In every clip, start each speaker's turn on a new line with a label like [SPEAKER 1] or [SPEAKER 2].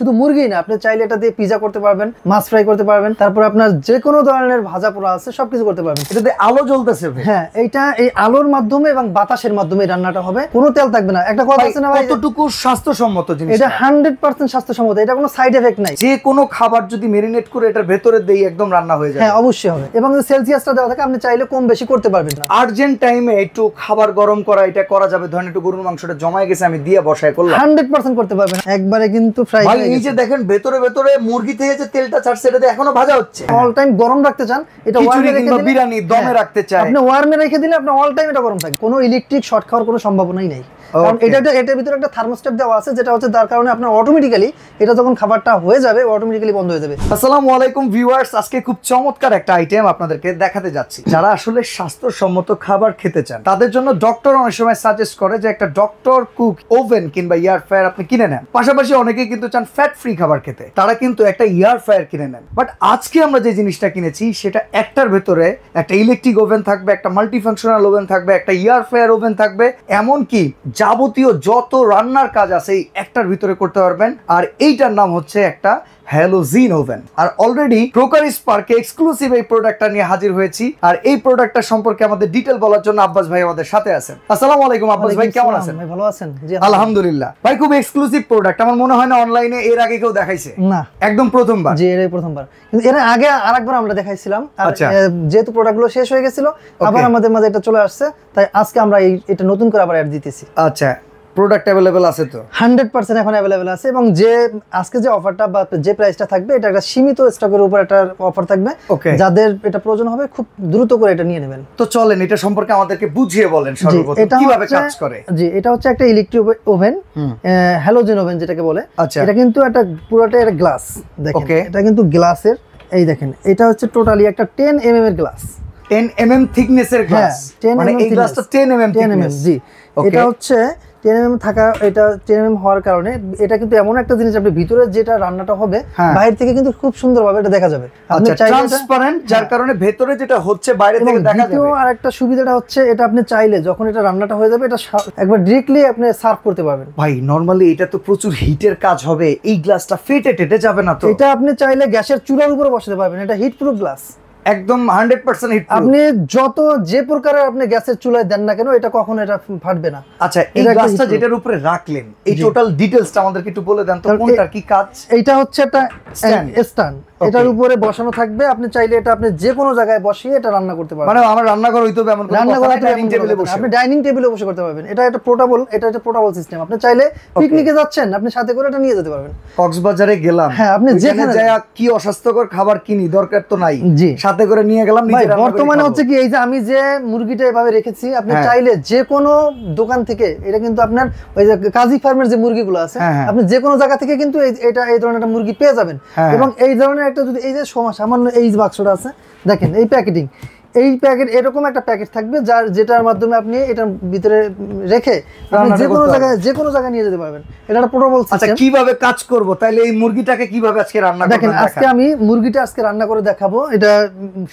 [SPEAKER 1] শুধু মুরগি না আপনি চাইলে এটা দিয়ে পিজা করতে পারবেন মাছ ফ্রাই করতে পারবেন তারপর আপনার যে কোনো ধরনের ভাজা পোড়া আছে সবকিছু করতে পারবেন এটাতে আলো জ্বলতেছে হ্যাঁ এইটা এই আলোর মাধ্যমে এবং বাতাসের মাধ্যমে রান্নাটা হবে কোনো তেল থাকবে না একটা কথা আছে না ভাই এতটুকু স্বাস্থ্যসম্মত জিনিস এটা 100% স্বাস্থ্যসম্মত এটা কোনো সাইড এফেক্ট নাই যে কোনো খাবার যদি মেরিনেট করে এটার ভেতরে দেই একদম রান্না হয়ে যায় হ্যাঁ অবশ্যই হবে এবং সেলসিয়াসটা দেওয়া থাকে আপনি চাইলে কম বেশি করতে পারবেন না আর্জেন্ট টাইমে একটু খাবার গরম করা এটা করা যাবে ধরেন একটু গরুর মাংসটা জমায় গেছে আমি দিয়ে বসায় করলাম 100% করতে পারবেন একবারে কিন্তু ফ্রাই এই যে দেখেন ভেতরে ভেতরে মুরগি থেকে যে তেলটা ছাড়ছে এটা এখনো ভাজা হচ্ছে অল টাইম গরম রাখতে চান এটা ওয়ার্মে রেখে বিরিয়ানি দমে হ্যাঁ। রাখতে চান আপনি ওয়ার্মে রেখে দিলে আপনি অল টাইম এটা গরম থাকে কোনো ইলেকট্রিক শর্ট খাওয়ার কোনো সম্ভাবনাই নেই কারণ এটা এটার ভিতরে একটা দেওয়া আছে যেটা হচ্ছে তার কারণে আপনার অটোমেটিক্যালি এটা যখন খাবারটা হয়ে যাবে অটোমেটিক্যালি বন্ধ হয়ে যাবে আসসালামু আলাইকুম ভিউয়ার্স আজকে খুব চমৎকার একটা আইটেম আপনাদেরকে দেখাতে যাচ্ছি যারা আসলে স্বাস্থ্যসম্মত খাবার খেতে চান তাদের জন্য ডক্টর অনেক সময় সাজেস্ট করে যে একটা ডক্টর কুক ওভেন কিংবা ইয়ার ফ্রায়ার আপনি কিনে নেন পাশাপাশি অনেকেই কিন্তু চান ফ্যাট ফ্রি খাবার খেতে তারা কিন্তু একটা ইয়ার ফ্রায়ার কিনে নেন বাট আজকে আমরা যে জিনিসটা কিনেছি সেটা একটার ভেতরে একটা ইলেকট্রিক ওভেন থাকবে একটা মাল্টিফাংশনাল ওভেন থাকবে একটা ইয়ার ফ্রায়ার ওভেন থাকবে এমনকি যাবতীয় যত রান্নার কাজ আছে এই একটার ভিতরে করতে পারবেন আর এইটার নাম হচ্ছে একটা হ্যালোজিন ওভেন আর অলরেডি ক্রোকারিস স্পার্কে এক্সক্লুসিভ এই প্রোডাক্টটা নিয়ে হাজির হয়েছি আর এই প্রোডাক্টটা সম্পর্কে আমাদের ডিটেল বলার জন্য আব্বাস ভাই আমাদের সাথে আছেন আসসালামু আলাইকুম আব্বাস ভাই কেমন আছেন ভাই ভালো আছেন জি আলহামদুলিল্লাহ ভাই খুব এক্সক্লুসিভ প্রোডাক্ট আমার মনে হয় না অনলাইনে এর আগে কেউ দেখাইছে না একদম প্রথমবার জি এরাই প্রথমবার কিন্তু এর আগে আরেকবার আমরা দেখাইছিলাম আর আচ্ছা। যেহেতু প্রোডাক্টগুলো শেষ হয়ে গেছিল আবার আমাদের মাঝে এটা চলে আসছে তাই আজকে আমরা এটা নতুন করে আবার অ্যাড দিতেছি আচ্ছা প্রোডাক্ট অ্যাভেলেবেল আছে তো হান্ড্রেড পার্সেন্ট এখন অ্যাভেলেবেল আছে এবং যে আজকে যে অফারটা বা যে প্রাইসটা থাকবে এটা একটা সীমিত স্টকের উপর একটা অফার থাকবে ওকে যাদের এটা প্রয়োজন হবে খুব দ্রুত করে এটা নিয়ে নেবেন তো চলেন এটা সম্পর্কে আমাদেরকে বুঝিয়ে বলেন সর্বপ্রথম কিভাবে কাজ করে জি এটা হচ্ছে একটা ইলেকট্রিক ওভেন হ্যালোজেন ওভেন যেটাকে বলে আচ্ছা এটা কিন্তু একটা পুরোটা একটা গ্লাস দেখেন এটা কিন্তু গ্লাসের এই দেখেন এটা হচ্ছে টোটালি একটা টেন এম এর গ্লাস 10 mm থিকনেসের গ্লাস হ্যাঁ, মানে mm এই গ্লাসটা 10 mm থিকনেস mm, জি এটা হচ্ছে টেন এম থাকা এটা টেন এম হওয়ার কারণে এটা কিন্তু এমন একটা জিনিস আপনি ভিতরে যেটা রান্নাটা হবে হ্যাঁ। বাইরে থেকে কিন্তু খুব সুন্দরভাবে এটা দেখা যাবে আপনি আচ্ছা, ট্রান্সপারেন্ট যার হ্যাঁ। কারণে ভেতরে যেটা হচ্ছে বাইরে থেকে দেখা যাবে আর একটা সুবিধাটা হচ্ছে এটা আপনি চাইলে যখন এটা রান্নাটা হয়ে যাবে এটা একবার ডিরেক্টলি আপনি সার্ভ করতে পারবেন ভাই নরমালি এটা তো প্রচুর হিটের কাজ হবে এই গ্লাসটা ফেটে টেটে যাবে না তো এটা আপনি চাইলে গ্যাসের চুলার উপরে বসাতে পারবেন এটা হিট প্রুফ গ্লাস একদম 100% হিট আপনি যত যে প্রকারে আপনি গ্যাসের চুলায় দেন না কেন এটা কখনো এটা ফাটবে না আচ্ছা এই গ্লাসটা যেটার উপরে রাখলেন এই টোটাল ডিটেইলসটা আমাদেরকে একটু বলে দেন তো কোনটার কি কাজ এটা হচ্ছে একটা স্ট্যান্ড এটার উপরে বসানো থাকবে আপনি চাইলে এটা আপনি যে কোনো জায়গায় বসিয়ে এটা রান্না করতে পারবেন মানে আমার রান্নাঘর হইতে হবে এমন রান্নাঘর ডাইনিং টেবিলে বসে আপনি ডাইনিং টেবিলে বসে করতে পারবেন এটা একটা পোর্টেবল এটা একটা পোর্টেবল সিস্টেম আপনি চাইলে পিকনিকে যাচ্ছেন আপনি সাথে করে এটা নিয়ে যেতে পারবেন কক্সবাজারে গেলাম হ্যাঁ আপনি যেখানে যায় কি অস্বাস্থ্যকর খাবার কিনি দরকার তো নাই জি হাতে করে নিয়ে গেলাম বর্তমানে হচ্ছে কি এই যে আমি যে মুরগিটা এভাবে রেখেছি আপনি হ্যাঁ। চাইলে যে কোনো দোকান থেকে এটা কিন্তু আপনার ওই যে কাজী ফার্মের যে মুরগিগুলো আছে হ্যাঁ, হ্যাঁ। আপনি যে কোনো জায়গা থেকে কিন্তু এটা এই ধরনের একটা মুরগি পেয়ে যাবেন এবং এই ধরনের একটা যদি এই যে সামান্য এই বাক্সটা আছে দেখেন এই প্যাকেটিং এই প্যাকেট এরকম একটা প্যাকেট থাকবে যার যেটার মাধ্যমে আপনি এটার ভিতরে রেখে যে কোনো জায়গায় যে কোনো জায়গায় নিয়ে যেতে পারবেন এটা একটা পোর্টেবল আচ্ছা কিভাবে কাজ করব তাহলে এই মুরগিটাকে কিভাবে আজকে রান্না দেখেন আজকে আমি মুরগিটা আজকে রান্না করে দেখাবো এটা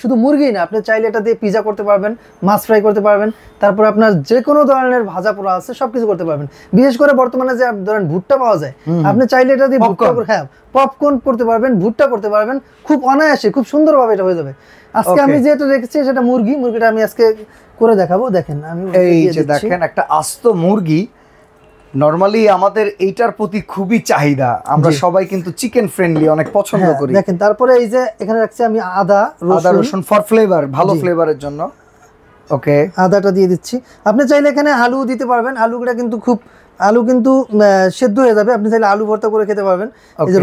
[SPEAKER 1] শুধু মুরগি না আপনি চাইলে এটা দিয়ে পিজা করতে পারবেন মাছ ফ্রাই করতে পারবেন তারপর আপনার যে কোনো ধরনের ভাজা পোড়া আছে সবকিছু করতে পারবেন বিশেষ করে বর্তমানে যে ধরেন ভুট্টা পাওয়া যায় আপনি চাইলে এটা দিয়ে ভুট্টা হ্যাঁ পপকর্ন করতে পারবেন ভুট্টা করতে পারবেন খুব অনায়াসে খুব সুন্দরভাবে এটা হয়ে যাবে আজকে আমি যেটা রেখেছি সেটা মুরগি মুরগিটা আমি আজকে করে দেখাবো দেখেন আমি এই যে দেখেন একটা আস্ত মুরগি নর্মালি আমাদের এইটার প্রতি খুবই চাহিদা আমরা সবাই কিন্তু চিকেন ফ্রেন্ডলি অনেক পছন্দ হ্যাঁ, করি দেখেন তারপরে এই যে এখানে রাখছি আমি আদা আদা রসুন ফর ফ্লেভার ভালো ফ্লেভারের জন্য ওকে আদাটা দিয়ে দিচ্ছি আপনি চাইলে এখানে আলু দিতে পারবেন আলুটা কিন্তু খুব আলু কিন্তু সেদ্ধ হয়ে যাবে আপনি চাইলে আলু ভর্তা করে খেতে পারবেন এই যে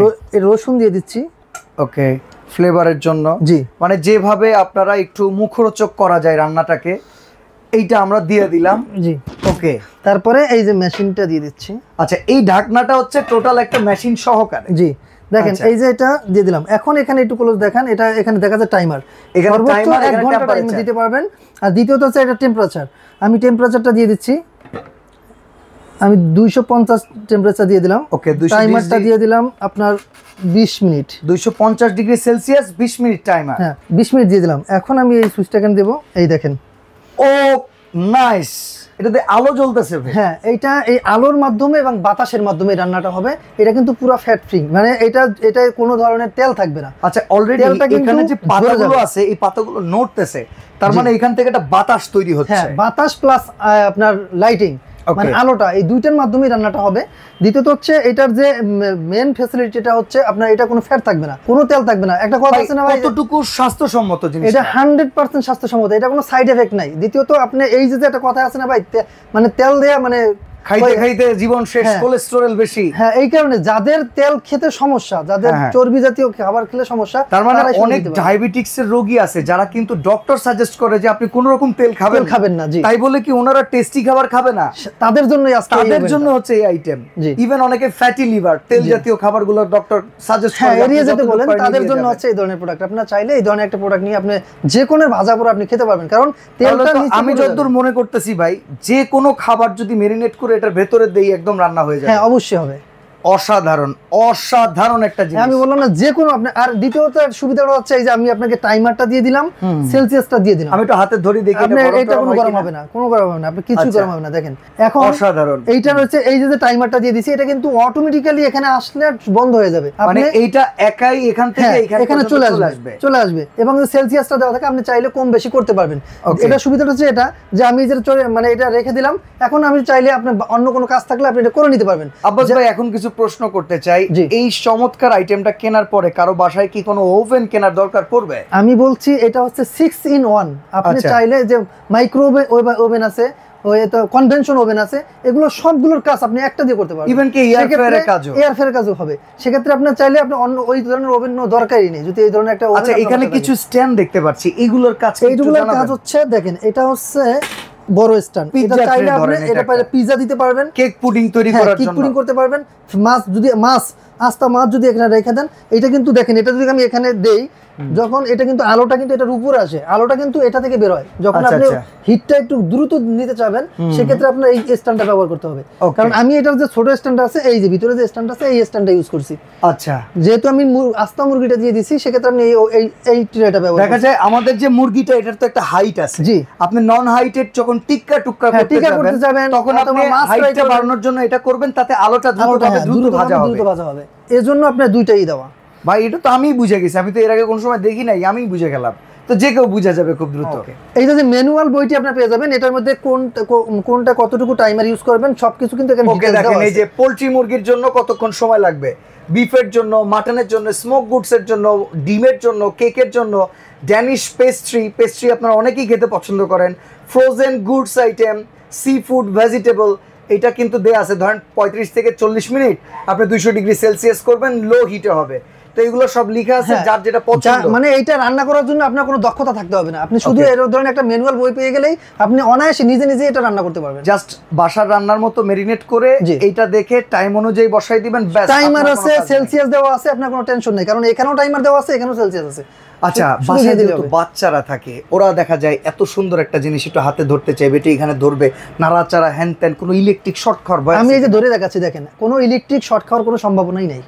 [SPEAKER 1] রসুন দিয়ে দিচ্ছি ওকে ফ্লেভারের জন্য জি মানে যেভাবে আপনারা একটু মুখরোচক করা যায় রান্নাটাকে এইটা আমরা দিয়ে দিলাম জি ওকে তারপরে এই যে মেশিনটা দিয়ে দিচ্ছি আচ্ছা এই ঢাকনাটা হচ্ছে টোটাল একটা মেশিন সহকারে জি দেখেন আচ্ছা। এই যে এটা দিয়ে দিলাম এখন এখানে একটু ক্লোজ দেখান এটা এখানে দেখা যায় টাইমার সর্বোচ্চ এক ঘন্টা টাইম দিতে পারবেন আর দ্বিতীয়ত হচ্ছে এটা টেম্পারেচার আমি টেম্পারেচারটা দিয়ে দিচ্ছি আমি দুইশো পঞ্চাশ টেম্পারেচার দিয়ে দিলাম ওকে 200 টাইমারটা দিয়ে দিলাম আপনার বিশ মিনিট 250 ডিগ্রি সেলসিয়াস বিশ মিনিট টাইমার হ্যাঁ বিশ মিনিট দিয়ে দিলাম এখন আমি এই সুইচটা কেন দেব এই দেখেন ও oh, নাইস এটাতে আলো জ্বলতেছে হ্যাঁ এইটা এই আলোর মাধ্যমে এবং বাতাসের মাধ্যমে রান্নাটা হবে এটা কিন্তু পুরো ফ্যাট ফ্রি মানে এটা এটা কোনো ধরনের তেল থাকবে না আচ্ছা অলরেডি এখানে যে পাতাগুলো আছে এই পাতাগুলো নড়তেছে তার মানে এখান থেকে একটা বাতাস তৈরি হ্যাঁ, হচ্ছে বাতাস প্লাস আপনার লাইটিং মানে আলোটা এই দুইটার মাধ্যমে রান্নাটা হবে দ্বিতীয়ত হচ্ছে এটার যে মেন ফ্যাসিলিটিটা হচ্ছে আপনার এটা কোনো ফ্যাট থাকবে না কোনো তেল থাকবে না একটা কথা আছে না ভাই কতটুকু স্বাস্থ্যসম্মত জিনিস এটা 100% স্বাস্থ্যসম্মত এটা কোনো সাইড এফেক্ট নাই দ্বিতীয়ত আপনি এই যে একটা কথা আছে না ভাই মানে তেল দেয়া মানে খাইতে খাইতে জীবন শেষ হ্যাঁ। কোলেস্টেরল বেশি হ্যাঁ এই কারণে যাদের তেল খেতে সমস্যা যাদের হ্যাঁ, হ্যাঁ। চর্বি জাতীয় খাবার খেলে সমস্যা তার মানে অনেক ডায়াবেটিক্স এর রোগী আছে যারা কিন্তু ডক্টর সাজেস্ট করে যে আপনি কোন রকম তেল খাবেন খাবেন না তাই বলে কি ওনারা টেস্টি খাবার খাবে না তাদের জন্য তাদের জন্য হচ্ছে এই আইটেম ইভেন অনেকে ফ্যাটি লিভার তেল জাতীয় খাবারগুলো ডক্টর সাজেস্ট করে যেতে বলেন তাদের জন্য হচ্ছে এই ধরনের প্রোডাক্ট আপনারা চাইলে এই ধরনের একটা প্রোডাক্ট নিয়ে আপনি যে কোনো ভাজা পোড়া আপনি খেতে পারবেন কারণ তেলটা আমি যতদূর মনে করতেছি ভাই যে কোনো খাবার যদি মেরিনেট করে এটার ভেতরে দিয়ে একদম রান্না হয়ে যায় হ্যাঁ অবশ্যই হবে অসাধারণ অসাধারণ একটা হ্যাঁ, জিনিস আমি বললাম না যে কোনো আপনি আর দ্বিতীয়ত সুবিধাটা হচ্ছে এই যে আমি আপনাকে টাইমারটা দিয়ে দিলাম সেলসিয়াসটা দিয়ে দিলাম আমি একটু হাতে ধরে দেখি আপনি এটা কোনো গরম হবে না কোনো গরম হবে না আপনি কিছু আচ্ছা। গরম হবে না দেখেন এখন অসাধারণ এইটা হচ্ছে এই যে টাইমারটা দিয়ে দিছি এটা কিন্তু অটোমেটিক্যালি এখানে আসলে বন্ধ হয়ে যাবে মানে এইটা একাই এখান থেকে হ্যাঁ, এখানে চলে আসবে চলে আসবে এবং সেলসিয়াসটা দেওয়া থাকে আপনি চাইলে কম বেশি করতে পারবেন এটা সুবিধাটা হচ্ছে এটা যে আমি যেটা মানে এটা রেখে দিলাম এখন আমি চাইলে আপনি অন্য কোনো কাজ থাকলে আপনি এটা করে নিতে পারবেন আব্বাস ভাই এখন কিছু কিছু প্রশ্ন করতে চাই এই চমৎকার আইটেমটা কেনার পরে কারো বাসায় কি কোনো ওভেন কেনার দরকার পড়বে আমি বলছি এটা হচ্ছে সিক্স ইন ওয়ান আপনি আচ্ছা। চাইলে যে মাইক্রো ওভেন আছে কাজ আপনি একটা দিয়ে করতে হবে সেক্ষেত্রে আপনি চাইলে আপনি অন্য ওই ধরনের দরকারই নেই যদি এই ধরনের একটা আচ্ছা, এখানে কিছু স্ট্যান্ড দেখতে পাচ্ছি এগুলোর কাজ কাজ হচ্ছে দেখেন এটা হচ্ছে বড় স্ট্যান্ড এটা চাইলে আপনি এটা পিজা দিতে পারবেন কেক পুডিং তৈরি হ্যাঁ, করার জন্য কেক পুডিং করতে পারবেন মাছ যদি মাছ আস্তা মাছ যদি এখানে রেখে দেন এটা কিন্তু দেখেন এটা যদি আমি এখানে দেই যখন এটা কিন্তু আলোটা কিন্তু এটার উপর আসে আলোটা কিন্তু এটা থেকে বের হয় যখন আচ্ছা, আপনি আচ্ছা। হিটটা একটু দ্রুত নিতে চাবেন সেক্ষেত্রে আপনার এই স্ট্যান্ডটা ব্যবহার করতে হবে কারণ আমি এটার যে ছোট স্ট্যান্ড আছে এই যে ভিতরে যে স্ট্যান্ড আছে এই স্ট্যান্ডটা ইউজ করছি আচ্ছা যেহেতু আমি আস্তা মুরগিটা দিয়ে দিছি সেক্ষেত্রে আমি এই এই ট্রেটা ব্যবহার দেখা যায় আমাদের যে মুরগিটা এটার তো একটা হাইট আছে জি আপনি নন হাইটেড যখন টিক্কা টুক্কা হ্যাঁ, করতে টিক্কা করতে যাবেন তখন আপনি হাইটটা বাড়ানোর জন্য এটা করবেন তাতে আলোটা দ্রুত হ্যাঁ, ভাজা হবে দ্রুত ভাজা হবে এজন্য আপনার দুইটাই দেওয়া ভাই এটা তো আমি বুঝে গেছি আমি তো এর আগে কোনো সময় দেখি নাই আমি বুঝে গেলাম তো যে কেউ বোঝা যাবে খুব দ্রুত এই যে ম্যানুয়াল বইটি আপনি পেয়ে যাবেন এটার মধ্যে কোন কোনটা কতটুকু টাইমার ইউজ করবেন সবকিছু কিন্তু এখানে ওকে দেখেন এই যে পোলট্রি মুরগির জন্য কতক্ষণ সময় লাগবে বিফের জন্য মাটনের জন্য স্মোক গুডসের জন্য ডিমের জন্য কেকের জন্য ড্যানিশ পেস্ট্রি পেস্ট্রি আপনারা অনেকেই খেতে পছন্দ করেন frozen goods item sea food vegetable এটা কিন্তু দেয়া আছে ধরেন পঁয়ত্রিশ থেকে চল্লিশ মিনিট আপনি দুইশো ডিগ্রি সেলসিয়াস করবেন লো হিটে হবে তো এগুলো সব আছে হ্যাঁ। যার যেটা মানে এটা রান্না করার জন্য আপনার কোনো দক্ষতা থাকতে হবে না আপনি শুধু এর ধরনের একটা ম্যানুয়াল বই পেয়ে গেলেই আপনি অনায়াসে নিজে নিজে এটা রান্না করতে পারবেন জাস্ট বাসার রান্নার মতো মেরিনেট করে এইটা দেখে টাইম অনুযায়ী বসাই দিবেন টাইমার আছে সেলসিয়াস দেওয়া আছে আপনার কোনো টেনশন নেই কারণ এখানেও টাইমার দেওয়া আছে এখানেও সেলসিয়াস আছে আচ্ছা বাসায় যেহেতু বাচ্চারা থাকে ওরা দেখা যায় এত সুন্দর একটা জিনিস একটু হাতে ধরতে চাইবে এটা এখানে ধরবে নাড়াচাড়া হ্যান ত্যান কোনো ইলেকট্রিক শর্ট খাওয়ার আমি এই যে ধরে দেখাচ্ছি দেখেন কোনো ইলেকট্রিক শর্ট খাওয়ার কোনো সম্ভাবনাই নেই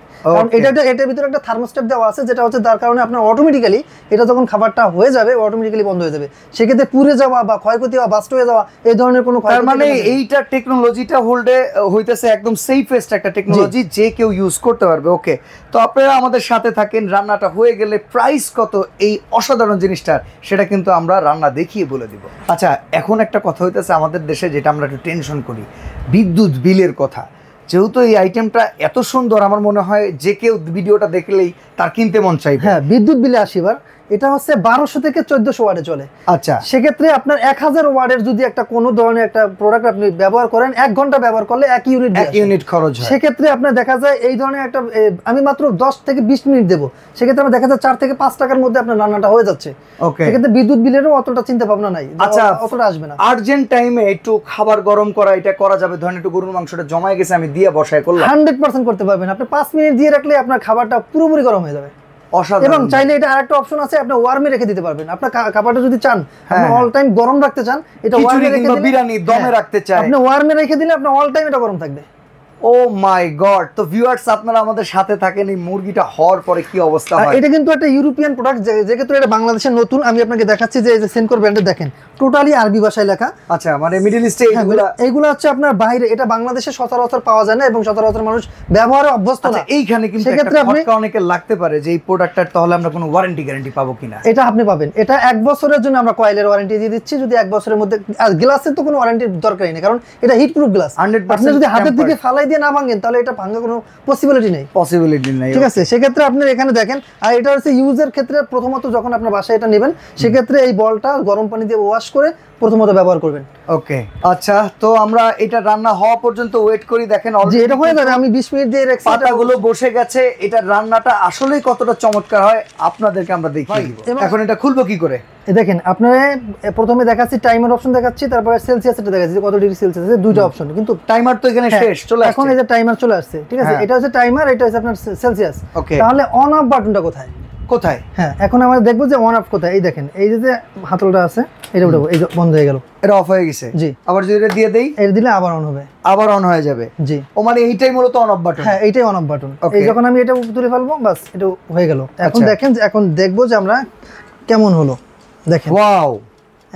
[SPEAKER 1] এটা এটার ভিতরে একটা থার্মোস্ট্যাট দেওয়া আছে যেটা হচ্ছে তার কারণে আপনার অটোমেটিক্যালি এটা যখন খাবারটা হয়ে যাবে অটোমেটিক্যালি বন্ধ হয়ে যাবে সেক্ষেত্রে পুড়ে যাওয়া বা ক্ষয়ক্ষতি হওয়া বাস্ট হয়ে যাওয়া এই ধরনের কোনো তার মানে এইটা টেকনোলজিটা হোল্ডে হইতেছে একদম সেফেস্ট একটা টেকনোলজি যে কেউ ইউজ করতে পারবে ওকে তো আপনারা আমাদের সাথে থাকেন রান্নাটা হয়ে গেলে প্রাইস কত এই অসাধারণ জিনিসটার সেটা কিন্তু আমরা রান্না দেখিয়ে বলে দিব আচ্ছা এখন একটা কথা হইতেছে আমাদের দেশে যেটা আমরা একটু টেনশন করি বিদ্যুৎ বিলের কথা যেহেতু এই আইটেমটা এত সুন্দর আমার মনে হয় যে কেউ ভিডিওটা দেখলেই তার কিনতে মন চাই হ্যাঁ বিদ্যুৎ বিলে আসিবার এটা হচ্ছে বারোশো থেকে চোদ্দশো ওয়ার্ডে চলে আচ্ছা সেক্ষেত্রে আপনার এক হাজার ওয়ার্ডের যদি একটা কোনো ধরনের একটা প্রোডাক্ট আপনি ব্যবহার করেন এক ঘন্টা ব্যবহার করলে এক ইউনিট এক ইউনিট খরচ সেক্ষেত্রে আপনার দেখা যায় এই ধরনের একটা আমি মাত্র দশ থেকে বিশ মিনিট দেবো সেক্ষেত্রে আমার দেখা যায় চার থেকে পাঁচ টাকার মধ্যে আপনার রান্নাটা হয়ে যাচ্ছে ওকে সেক্ষেত্রে বিদ্যুৎ বিলেরও অতটা চিন্তা ভাবনা নাই আচ্ছা অতটা আসবে না আর্জেন্ট টাইমে একটু খাবার গরম করা এটা করা যাবে ধরেন একটু গরুর মাংসটা জমায় গেছে আমি দিয়ে বসায় করলাম হান্ড্রেড পার্সেন্ট করতে পারবেন আপনি পাঁচ মিনিট দিয়ে রাখলে আপনার খাবারটা পুরোপুরি গরম হয়ে যাবে এবং চাইলে এটা আরেকটা অপশন আছে আপনি ওয়ার্মে রেখে দিতে পারবেন আপনার কাপড়টা যদি চান আপনি অল হ্যাঁ। টাইম গরম রাখতে চান এটা ওয়ার্মে হ্যাঁ। রেখে দিলে বিরিানি দমে রাখতে চান আপনি ওয়ার্মে রেখে দিলে আপনি অল টাইম এটা গরম থাকবে ও মাই গড তো ভিউয়ার্স আপনারা আমাদের সাথে থাকেন এই মুরগিটা হওয়ার পরে কি অবস্থা হয় এটা কিন্তু একটা ইউরোপিয়ান প্রোডাক্ট যেক্ষেত্রে এটা বাংলাদেশের নতুন আমি আপনাকে দেখাচ্ছি যে এই যে সেনকর ব্র্যান্ডে দেখেন টোটালি আরবি ভাষায় লেখা আচ্ছা মানে মিডল ইস্টে এগুলো এগুলো হচ্ছে আপনার বাইরে এটা বাংলাদেশে সচরাচর পাওয়া যায় না এবং সচরাচর মানুষ ব্যবহারে অভ্যস্ত না আচ্ছা, এইখানে কিন্তু সেক্ষেত্রে আপনি অনেকে লাগতে পারে যে এই প্রোডাক্টটার তাহলে আমরা কোনো ওয়ারেন্টি গ্যারান্টি পাবো কিনা এটা আপনি পাবেন এটা এক বছরের জন্য আমরা কয়েলের ওয়ারেন্টি দিয়ে দিচ্ছি যদি এক বছরের মধ্যে আর গ্লাসের তো কোনো ওয়ারেন্টির দরকারই নেই কারণ এটা heat proof glass hundred percent যদি হাতের দিকে ফালাই দিয়ে না ভাঙেন তাহলে এটা ভাঙা কোনো পসিবিলিটি নেই পসিবিলিটি নেই ঠিক আছে সেক্ষেত্রে আপনি এখানে দেখেন আর এটা হচ্ছে ইউজের ক্ষেত্রে প্রথমত যখন আপনার বাসায় এটা নেবেন সেক্ষেত্রে এই বলটা গরম পানি দিয়ে ওয়াশ করে প্রথমত ব্যবহার করবেন ওকে আচ্ছা তো আমরা এটা রান্না হওয়া পর্যন্ত ওয়েট করি দেখেন এটা হয়ে যাবে আমি বিশ মিনিট দিয়ে পাতাগুলো বসে গেছে এটা রান্নাটা আসলেই কতটা চমৎকার হয় আপনাদেরকে আমরা দেখি এখন এটা খুলবো কি করে দেখেন আপনারা প্রথমে দেখাচ্ছি টাইমার অপশন দেখাচ্ছি তারপরে সেলসিয়াস এটা দেখাচ্ছি কত ডিগ্রি সেলসিয়াস আছে দুটো অপশন কিন্তু টাইমার তো এখানে হ্যাঁ, শেষ চলে এখন এই যে টাইমার চলে আসছে ঠিক আছে হ্যাঁ। এটা হচ্ছে টাইমার এটা হচ্ছে আপনার সেলসিয়াস ওকে তাহলে অন অফ বাটনটা কোথায় কোথায় হ্যাঁ এখন আমরা দেখবো যে অন অফ কোথায় এই দেখেন এই যে হাতলটা আছে এটা উঠে এই বন্ধ হয়ে গেল এটা অফ হয়ে গেছে জি আবার যদি এটা দিয়ে দেই এটা দিলে আবার অন হবে আবার অন হয়ে যাবে জি ও মানে এইটাই মূলত অন অফ বাটন হ্যাঁ এইটাই অন অফ বাটন এই যখন আমি এটা তুলে ফেলবো বাস এটা হয়ে গেল এখন আচ্ছা। দেখেন এখন দেখবো যে আমরা কেমন হলো দেখেন ওয়াও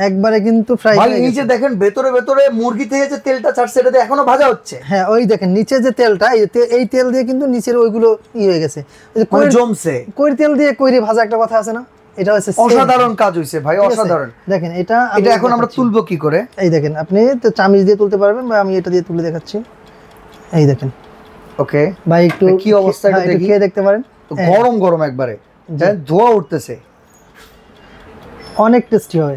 [SPEAKER 1] একবারে কিন্তু ফ্রাই ভাই দেখেন ভেতরে ভেতরে মুরগি থেকে যে তেলটা ছাড়ছে এটা এখনো ভাজা হচ্ছে হ্যাঁ ওই দেখেন নিচে যে তেলটা এই তেল দিয়ে কিন্তু নিচের ওইগুলো ই হয়ে গেছে মানে জমছে কই তেল দিয়ে কইরে ভাজা একটা কথা আছে না এটা হচ্ছে অসাধারণ কাজ হইছে ভাই অসাধারণ দেখেন এটা এটা এখন আমরা তুলবো কি করে এই দেখেন আপনি তো চামিচ দিয়ে তুলতে পারবেন বা আমি এটা দিয়ে তুলে দেখাচ্ছি এই দেখেন ওকে ভাই একটু কি অবস্থা এটা হ্যাঁ, দেখি দেখতে পারেন হ্যাঁ। গরম গরম একবারে হ্যাঁ, ধোয়া উঠতেছে অনেক টেস্টি হবে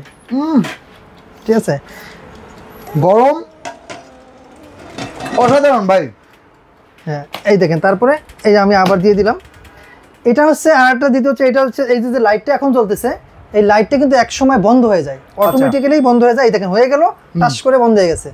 [SPEAKER 1] ঠিক আছে গরম অসাধারণ ভাই হ্যাঁ এই দেখেন তারপরে এই আমি আবার দিয়ে দিলাম এটা হচ্ছে আর একটা দ্বিতীয় হচ্ছে এটা হচ্ছে এই যে লাইটটা এখন চলতেছে এই লাইটটা কিন্তু এক সময় বন্ধ হয়ে যায় অটোমেটিক্যালি আচ্ছা। বন্ধ হয়ে যায় দেখেন হয়ে গেল টাচ করে বন্ধ হয়ে গেছে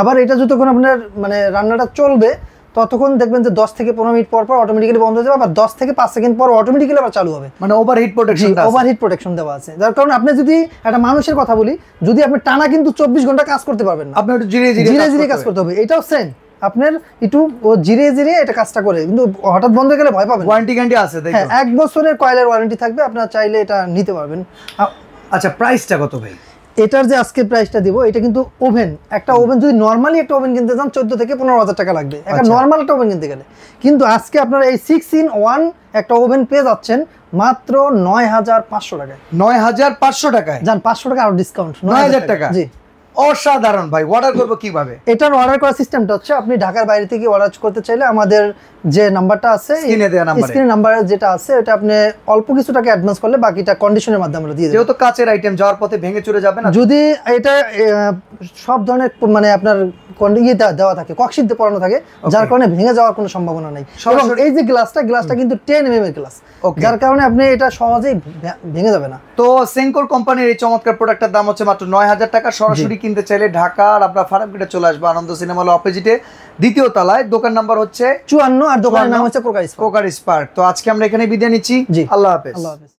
[SPEAKER 1] আবার এটা যতক্ষণ আপনার মানে রান্নাটা চলবে ততক্ষণ দেখবেন যে দশ থেকে পনেরো মিনিট পর পর অটোমেটিক্যালি বন্ধ হয়ে যাবে আবার দশ থেকে পাঁচ সেকেন্ড পর অটোমেটিক্যালি আবার চালু হবে মানে ওভারহিট প্রোটেকশন ওভারহিট প্রোটেকশন দেওয়া আছে যার কারণে আপনি যদি একটা মানুষের কথা বলি যদি আপনি টানা কিন্তু চব্বিশ ঘন্টা কাজ করতে পারবেন না আপনি একটু ধীরে ধীরে ধীরে ধীরে কাজ করতে হবে এটাও সেম আপনার একটু ও জিরে জিরে এটা কাজটা করে কিন্তু হঠাৎ বন্ধ গেলে ভয় পাবেন ওয়ারেন্টি গ্যারান্টি আছে হ্যাঁ এক বছরের কয়েলের ওয়ারেন্টি থাকবে আপনারা চাইলে এটা নিতে পারবেন আচ্ছা প্রাইসটা কত ভাই এটার যে আজকে প্রাইসটা দিব এটা কিন্তু ওভেন একটা ওভেন যদি নর্মালি একটা ওভেন কিনতে চান চোদ্দ থেকে পনেরো হাজার টাকা লাগবে একটা নর্মাল আচ্ছা। একটা ওভেন কিনতে গেলে কিন্তু আজকে আপনারা এই সিক্স ইন ওয়ান একটা ওভেন পেয়ে যাচ্ছেন মাত্র নয় হাজার পাঁচশো টাকায় নয় হাজার পাঁচশো টাকায় যান পাঁচশো টাকা আরো ডিসকাউন্ট নয় হাজার টাকা জি অসাধারণ ভাই অর্ডার করবো কিভাবে এটার অর্ডার করার সিস্টেমটা হচ্ছে আপনি ঢাকার বাইরে থেকে অর্ডার করতে চাইলে আমাদের যে নাম্বারটা আছে স্ক্রিনে দেওয়া নাম্বার স্ক্রিনে নাম্বার যেটা আছে এটা আপনি অল্প কিছু টাকা অ্যাডভান্স করলে বাকিটা কন্ডিশনের মাধ্যমে দিয়ে দেবেন যেহেতু কাচের আইটেম যাওয়ার পথে ভেঙে চুরে যাবে না যদি এটা সব ধরনের মানে আপনার ইয়ে দেওয়া থাকে কক্সিদ্ধ পড়ানো থাকে যার কারণে ভেঙে যাওয়ার কোনো সম্ভাবনা নেই এই যে গ্লাসটা গ্লাসটা কিন্তু টেন এম mm এর গ্লাস যার কারণে আপনি এটা সহজেই ভেঙে যাবে না তো সেঙ্কোর কোম্পানির এই চমৎকার প্রোডাক্টের দাম হচ্ছে মাত্র নয় হাজার টাকা সরাসরি কিনতে চাইলে ঢাকা ঢাকার আপনার ফারামগিটা চলে আসবে আনন্দ সিনেমা হল অপোজিটে দ্বিতীয় তলায় দোকান নাম্বার হচ্ছে চুয়ান্ন আর দোকানের নাম হচ্ছে প্রকার স্পার্ক কোকার স্পার্ক তো আজকে আমরা এখানে বিদায় নিচ্ছি জি আল্লাহ হাফেজ আল্লাহ হাফেজ